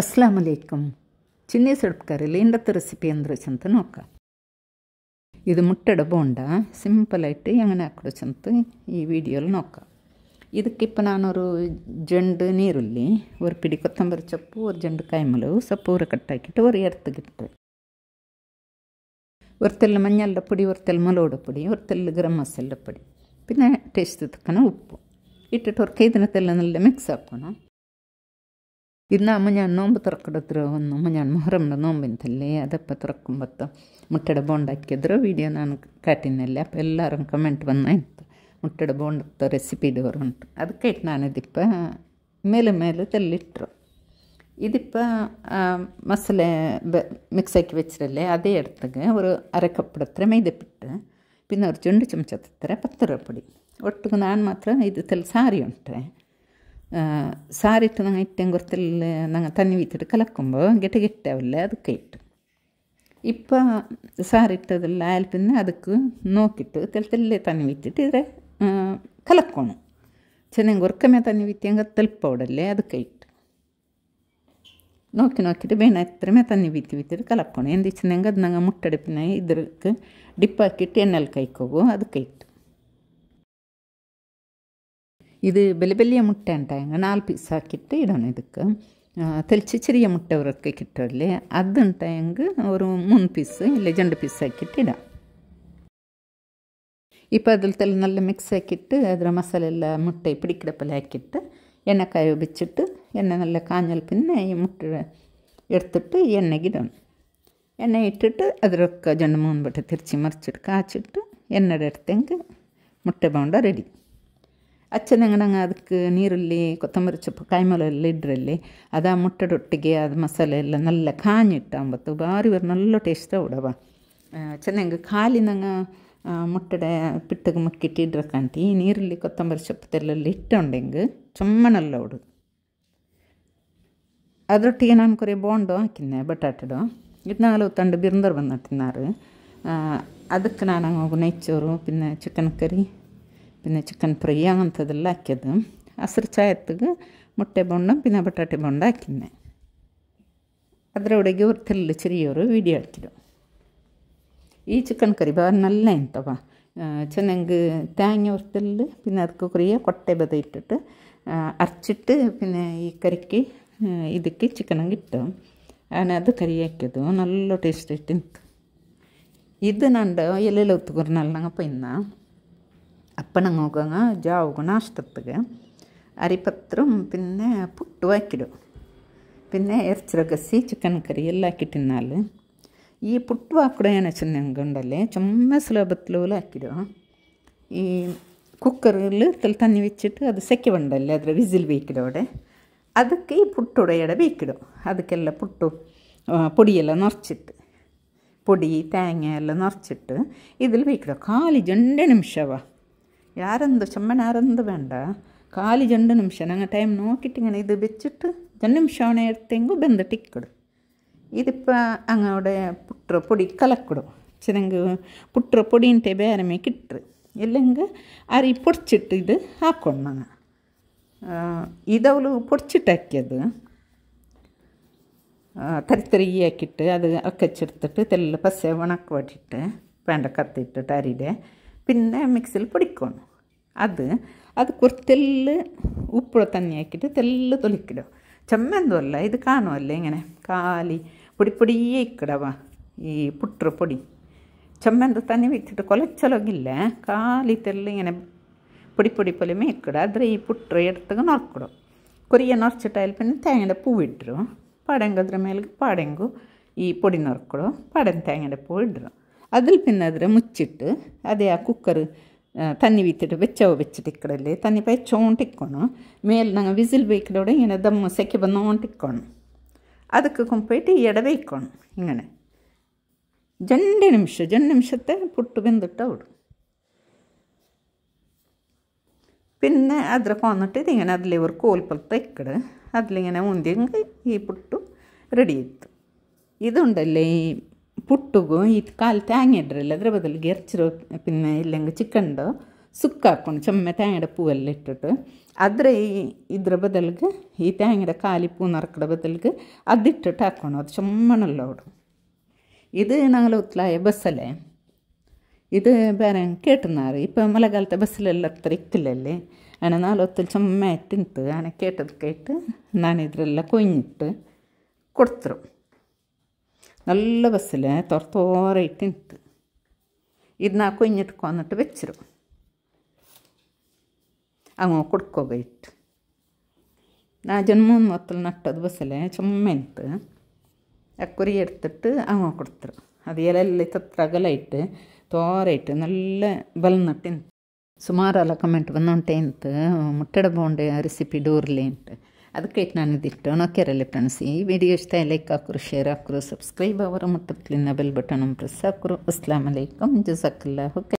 ಅಸ್ಲಾಂ ಅಲೈಕಮ್ ಚಿನ್ನಿ ಸೊಡ್ಕರಲ್ಲಿ ಇಂಡತ್ತೆ റെസിപ്പി ಅಂದ್ರೆ ಚಂತ ನೋಕ ಇದು ಮುಟ್ಟಡ ಬೋಂಡ സിമ്പിളായിട്ട് എങ്ങനെ ആക്കടോ ചെന്ന് ഈ വീഡിയോയിൽ നോക്കാം ಇದಕ್ಕಿಪ್ಪ ನಾನೊರು ಜಂಡು ನೀರುಳ್ಳಿ ஒரு பிடி கொத்தம்பரி ಸೊಪ್ಪು ஒரு ಜಂಡು ಕಾಯಿಮಲವು ಸೊಪ್ಪು ಊರ ಕಟ್ಟಾಕಿಟ್ಟು ஒரு ಎರ್ತ್ತುಗಿಟ್ಟು ஒரு തെല്ല് മഞ്ഞളുടെ പൊടി ഒരു തെല്ല് മുളകുടെ പൊടി ഒരു തെല്ല് ഗരം മസാലയുടെ പൊടി പിന്നെ ടേസ്റ്റ് തക്കന ഉപ്പ് ഇട്ടിട്ട് ഒരു കൈ ദിനത്തെല്ലാം നല്ല മിക്സ് ആക്കണം ಇನ್ನು ಅಮ್ಮ ನಾನು ನೋಂಬು ತರ್ಕೊಡತ್ರ ಒಂದು ಅಮ್ಮ ನಾನು ಮೊಹರಮ್ನ ನೋಂಬಿಂತಲ್ಲಿ ಅದಪ್ಪ ತರ್ಕೊಂಬತ್ತ ಮುಟ್ಟಡ ಬೋಂಡ್ ಹಾಕಿದ್ರು ವೀಡಿಯೋ ನಾನು ಕಾಟಿನಲ್ಲಿ ಅಪ್ಪ ಎಲ್ಲರೂ ಕಮೆಂಟ್ ಬಂದಾಯ್ತು ಮುಟ್ಟಡ ಬೋಂಡತ್ತ ರೆಸಿಪಿದವರು ಉಂಟು ಅದಕ್ಕೆ ಇಟ್ಟು ನಾನು ಇದಪ್ಪ ಮೇಲೆ ಮೇಲೆ ತೆಲ್ಲಿಟ್ಟರು ഇതിപ്പ മസാല മിക്സാക്കി വെച്ചിട്ടല്ലേ അതേ എടുത്തക്ക് ഒരു അര കപ്പ് അത്ര മൈദപ്പിട്ട് പിന്നെ ഒരു ചുണ്ട് ചുമച്ചത്ര പത്തരപ്പൊടി ഒട്ടുക്ക് ഞാൻ മാത്രം ഇത് തെൽ സാരി ഉണ്ടേ ಸಾರಿಟ್ಟು ನಂಗೆ ಇಟ್ಟೆ ಗೊತ್ತಿಲ್ಲ ನಂಗೆ ತನ್ನಿ ವೀತಿಟ್ಟು ಕಲಕೊಂಬ ಗೆಟ ಗೆಟ್ಟವಲ್ಲ ಅದಕ್ಕೆ ಇಟ್ಟು ಇಪ್ಪ ಸಾರಿಟ್ಟದೆಲ್ಲ ಆಲ್ಪಿನ ಅದಕ್ಕೆ ನೋಕಿಟ್ಟು ತೆಲ್ತೆಲ್ಲೇ ತನ್ನಿ ವೀತಿಟ್ಟಿದ್ರೆ ಕಲಕ್ಕೋಣ ಚೆನ್ನಾಗಿ ಒರ್ಕಮೆ ತನ್ನಿ ವೀತಿ ಹಂಗೆ ತಲುಪವಡಲ್ಲೇ ಅದಕ್ಕೆ ಇಟ್ಟು നോക്കി നോക്കിയിട്ട് വേണത്രമേ തന്നെ വിത്തി വിത്തിട്ട് കലപ്പണം എന്ത് വെച്ചിട്ടുണ്ടെങ്കിൽ അത് ഞങ്ങൾ മുട്ടടിപ്പിനായി ഇതിലേക്ക് ഡിപ്പാക്കിയിട്ട് എണ്ണൽ കൈക്കോകും അത് കൈട്ട് ಇದು ಬೆಲೆ ಬೆಲೆಯ ಮುಟ್ಟೆ ಅಂಟಾಯಂಗ ನಾಲ್ ಪೀಸ್ ಹಾಕಿಟ್ಟು ಇಡೋಣ ಇದಕ್ಕೆ തെളിച്ച് ചെറിയ മുട്ട ഉറക്കി കിട്ടുമല്ലേ അതുണ്ടായെങ്കിൽ ഒരു മൂന്ന് പീസ് ഇല്ലെങ്കിൽ രണ്ട് പീസ് ആക്കിയിട്ട് ഇടാം ഇപ്പോൾ അതിൽ തന്നെ നല്ല മിക്സ് ആക്കിയിട്ട് അതിൽ മസാല എല്ലാം മുട്ട പിടിക്കുന്ന പോലെ ആക്കിയിട്ട് എണ്ണക്കായ വെച്ചിട്ട് എണ്ണ നല്ല കാഞ്ഞാൽ പിന്നെ ഈ മുട്ട എടുത്തിട്ട് എണ്ണയ്ക്കിടണം എണ്ണ ഇട്ടിട്ട് അതിലൊക്കെ രണ്ട് മൂന്ന് വട്ടം തിരിച്ച് മറിച്ചിട്ട് കാച്ചിട്ട് എണ്ണയുടെ അടുത്തെങ്കിൽ മുട്ട പോണ്ട റെഡി ಅಚ್ಚನಂಗನಂಗೆ ಅದಕ್ಕೆ ನೀರಲ್ಲಿ ಕೊತ್ತಂಬರಿ ಸೊಪ್ಪು ಕಾಯಿಮಲೆಲ್ಲ ಇಡ್ರಲ್ಲಿ ಅದು ಮುಟ್ಟದೊಟ್ಟಿಗೆ ಅದು ಮಸಾಲೆ ಎಲ್ಲ ನಲ್ಲ ಕಾಂಜಿಟ್ಟಾಂಬತ್ತು ಬಾರಿ ಬರ ನಲ್ಲ ಟೇಸ್ಟ್ ಉಡವ ಚೆನ್ನಾಗಿ ಕಾಲಿನಂಗೆ ಮುಟ್ಟಡ ಪಿಟ್ಟಗೆ ಮುಕ್ಕಿಟ್ಟಿಡ್ರಕ್ಕಂತ ಈ ನೀರಲ್ಲಿ ಕೊತ್ತಂಬರಿ ಸೊಪ್ಪು ತೆಲ್ಲಲ್ಲಿ ಇಟ್ಟೊಂಡೆಂಗೆ ಚೊಮ್ಮನಲ್ಲ ಉಡು ಅದರೊಟ್ಟಿಗೆ ನಾನು ಕೊರೆ ಬೋಂಡೋ ಹಾಕಿದ್ದೆ ಬಟಾಟೆಡೋ ಇದನ್ನಾಗಲೂ ತಂಡು ಬಿರುಂದರು ಬಂದ ತಿನ್ನಾರು ಅದಕ್ಕೆ ನಾನು ನೆಚ್ಚೋರು പിന്നെ ചിക്കൻ കറി പിന്നെ ಚಿಕನ್ ಫ್ರೈ അങ്ങനത്തതെಲ್ಲ ആക്കിയത് ಹಸಿರು ചായത്തേക്ക് മുട്ട ബോണ്ടും പിന്നെ ബട്ടാട്ടി ബോണ്ടും ആക്കുന്നത് അതിലൂടെ ಹೊರತಲ್ಲಿ ചെറിയൊരു വീഡിയോ ಹಾಕಿದ್ರು ഈ ചിക്കൻ കറി ಭಾಳ ನಲ್ಲ ಎಂತವ ಚೆನ್ನಾಗಿ തേങ്ങ ഉരുത്തല് പിന്നെ അതൊക്കെ കുറേ കൊട്ട ബതയിട്ടിട്ട് അരച്ചിട്ട് പിന്നെ ഈ കറിക്ക് ഇതിക്ക് ചിക്കനും കിട്ടും അങ്ങനെ അത് കറിയാക്കിയത് നല്ല ടേസ്റ്റ് ആയിട്ട് ഇത് നണ്ട് എല്ലാം ഒത്തുകൂറിനല്ല അപ്പോൾ ഇന്നാ ಅಪ್ಪನ ಮಗನ ಜಾವ್ಗು ನಾಷ್ಟತ್ತಿಗೆ ಅರಿಪತ್ರಂ പിന്നെ പുട്ട് വാക്കിടും പിന്നെ ഇറച്ചിറക്കസി ചിക്കൻ കറി എല്ലാം ആക്കിയിട്ടിന്നാൽ ഈ പുട്ട് വാക്കിടുകയെന്ന് വെച്ചിട്ടുണ്ടെങ്കിലുണ്ടല്ലേ ചുമ്മാ സുലഭത്തിൽ പോലെ ആക്കിടും ഈ കുക്കറിൽ തന്നി വെച്ചിട്ട് അത് സെക്കുണ്ടല്ലേ അതിൽ വിസിൽ വീക്കിടോടെ ಅದಕ್ಕೆ ഈ ಪುಟ್ಟುಡೆಯಡೆ ಬೇಕಿಡು ಅದಕ್ಕೆಲ್ಲ ಪುಟ್ಟು പൊടിയെല്ലാം നിറച്ചിട്ട് പൊടി തേങ്ങ എല്ലാം നിറച്ചിട്ട് ഇതിൽ വെക്കണം കാലി രണ്ട് നിമിഷമാണ് ಯಾರಂದು ಚಮ್ಮನ ಯಾರಂದು ಬೇಡ ಖಾಲಿ ಜಂಡು ನಿಮಿಷ ನಂಗೆ ಟೈಮ್ ನೋಕಿಟ್ಟಿങ്ങനെ ഇത് വെച്ചിട്ട് രണ്ട് നിമിഷമാണ് എടുത്തെങ്കിൽ ബന്ധട്ടിക്കിടും ഇതിപ്പോൾ അങ്ങോടെ പുട്ട പൊടി കലക്കിടും ചിനങ്ക് പുട്ട പൊടീൻ്റെ ബേരമേ കിട്ടു ഇല്ലെങ്കിൽ അരി പൊടിച്ചിട്ട് ഇത് ആക്കണം അങ്ങ് ഇതവൾ പൊടിച്ചിട്ടാക്കിയത് തരിത്തരിയാക്കിയിട്ട് അത് അക്കച്ചെടുത്തിട്ട് തെല്ല് പസ്സ ഉണക്ക് വട്ടിട്ട് വേണ്ട കത്തിയിട്ടിട്ട് അരിയുടെ പിന്നെ ಮಿಕ್ಸಿಲಿ പൊടിക്കണം അത് അത് കുറച്ച് തെല്ല് ഉപ്പുള്ള തന്നി ആക്കിയിട്ട് തെല്ല് തൊലിക്കിടും ചെമ്മെന്തല്ല ഇത് കാണുമല്ലേ ഇങ്ങനെ കാലി പൊടി പൊടിയേ ഇക്കിടവാ ഈ പുട്ടർ പൊടി ചെമ്മെന്ത് തന്നെ വെച്ചിട്ട് കൊലച്ചൊലകില്ല കാലി തെല്ല് ഇങ്ങനെ പൊടി പൊടി പോലെ മേക്കിടുക ಆದರೆ ಈ ಪುಟ್ರ ಎಡ್ತಗ ನೊರ್ಕೊಡು ಕೊರಿಯ ನೊರ್ಚಿಟ್ಟಾಯಲ್ ಪಿನ್ನ ತೇಂಗಡೆ ಪೂ ಇಡ್ರು ಪಾಡೆಂಗದ್ರ ಮೇಲೆ ಪಾಡೆಂಗು ಈ ಪೊಡಿ ನೊರ್ಕೊಡು ಪಾಡೆನ್ ತೇಂಗಡೆ ಪೂ ಇಡ್ರು അതിൽ പിന്നെ അതിൽ മുച്ചിട്ട് അതേ ആ കുക്കർ തന്നി വീത്തിട്ട് വെച്ചോ വെച്ചിട്ട് ഇക്കടല്ലേ തന്നി പയച്ചോണ്ടിക്കണം മേലെ നാ വിസിൽ വെക്കലോടെ ഇങ്ങനെ ദമ്മ സെക്കി വന്നോണ്ടിക്കണം ಅದಕ್ಕೆ ഇട ಎಡಬೇಯ್ಕೊಂಡು ഇങ്ങനെ ಜಂಡೆ നിമിഷം ಜಂಡು നിമിഷത്തെ പുട്ട് വെന്തിട്ട് അവിടും പിന്നെ അതിൽ കൊന്നിട്ട് ഇതിങ്ങനെ അതിലെ ഒരു കോൽപ്പുറത്ത് ഇക്കട് അതിലിങ്ങനെ ഉന്തിയെങ്കിൽ ഈ പുട്ടു റെഡി ചെയ്തു ഇതുണ്ടല്ലേ ഈ പുട്ടുകും ഈ കാല് തേങ്ങയിടരില്ല അതിൻ്റെ ബദലിൽ ഗിറച്ചിരോ പിന്നെ ഇല്ലെങ്കിൽ ചിക്കൻഡോ സുക്കാക്കണം ചെമ്മ തേങ്ങയുടെ പൂവെല്ലാം ഇട്ടിട്ട് അതെ ഈ ഇതിൻ്റെ ബദലിൽ ഈ തേങ്ങയുടെ കാലി പൂ നറക്കുടെ ബദലിൽ അതിട്ടിട്ട് ആക്കണം അത് ചെമ്മണല്ലോ അവിടെ ഇത് ഞങ്ങളെ ഉത്തലായ ബസ്സല്ലേ ഇത് വേറെ കേട്ടെന്നാറ് ഇപ്പം മലകാലത്തെ ബസ്സിലെല്ലാം അത്ര ഇക്കില്ലല്ലേ അങ്ങനെ നാലോത്തിൽ ചെമ്മയായിട്ട് നിന്ന് അങ്ങനെ കേട്ടത് കേട്ട് ഞാനിതിലെല്ലാം കൊഞ്ഞിട്ട് കൊടുത്തരും നല്ല ബസ്സിൽ തുറത്തോറായിട്ട് നിൽക്ക് ഇരുന്നാ കൊഞ്ഞിട്ട് കൊന്നിട്ട് വെച്ചിരും അങ്ങോട്ട് കൊടുക്കുകയിട്ട് ആ ജന്മൂന്ന് മൊത്തം നട്ടത് ബസ്സിലെ ചുമ്മനിത്ത് അക്കുറി എടുത്തിട്ട് അങ്ങോ കൊടുത്തിരും അതിലെല്ലാം ഇലല്ലത്തെ തകലായിട്ട് തോരയിട്ട് നല്ല ബലം നട്ടിന് ಸುಮಾರು ಅಲ್ಲ ಕಮೆಂಟ್ ಬಂದುಂಟೆ ಅಂತ ಮುಟ್ಟಡ ಬೋಂಡೆ ರೆಸಿಪಿ ಅದಕ್ಕೆ ಇದು ನಾನು ಇದಿಷ್ಟು ನೊಕ್ಕೆರಲ್ಲಿ ಫ್ರೆಂಡ್ಸ್ ಈ ವಿಡಿಯೋ ಇಷ್ಟ ಲೈಕ್ ಹಾಕ್ರು ಶೇರ್ ಹಾಕ್ರು ಸಬ್ಸ್ಕ್ರೈಬ್ ಅವರ ಮಟ್ಟದಲ್ಲಿ ಬೆಲ್ ಬಟನ್ ಪ್ರೆಸ್ ಹಾಕ್ರು ಅಸ್ಲಾಂ ಅಲೈಕಮ್ ಜುಸಾಕುಲ್ಲಾ ಓಕೆ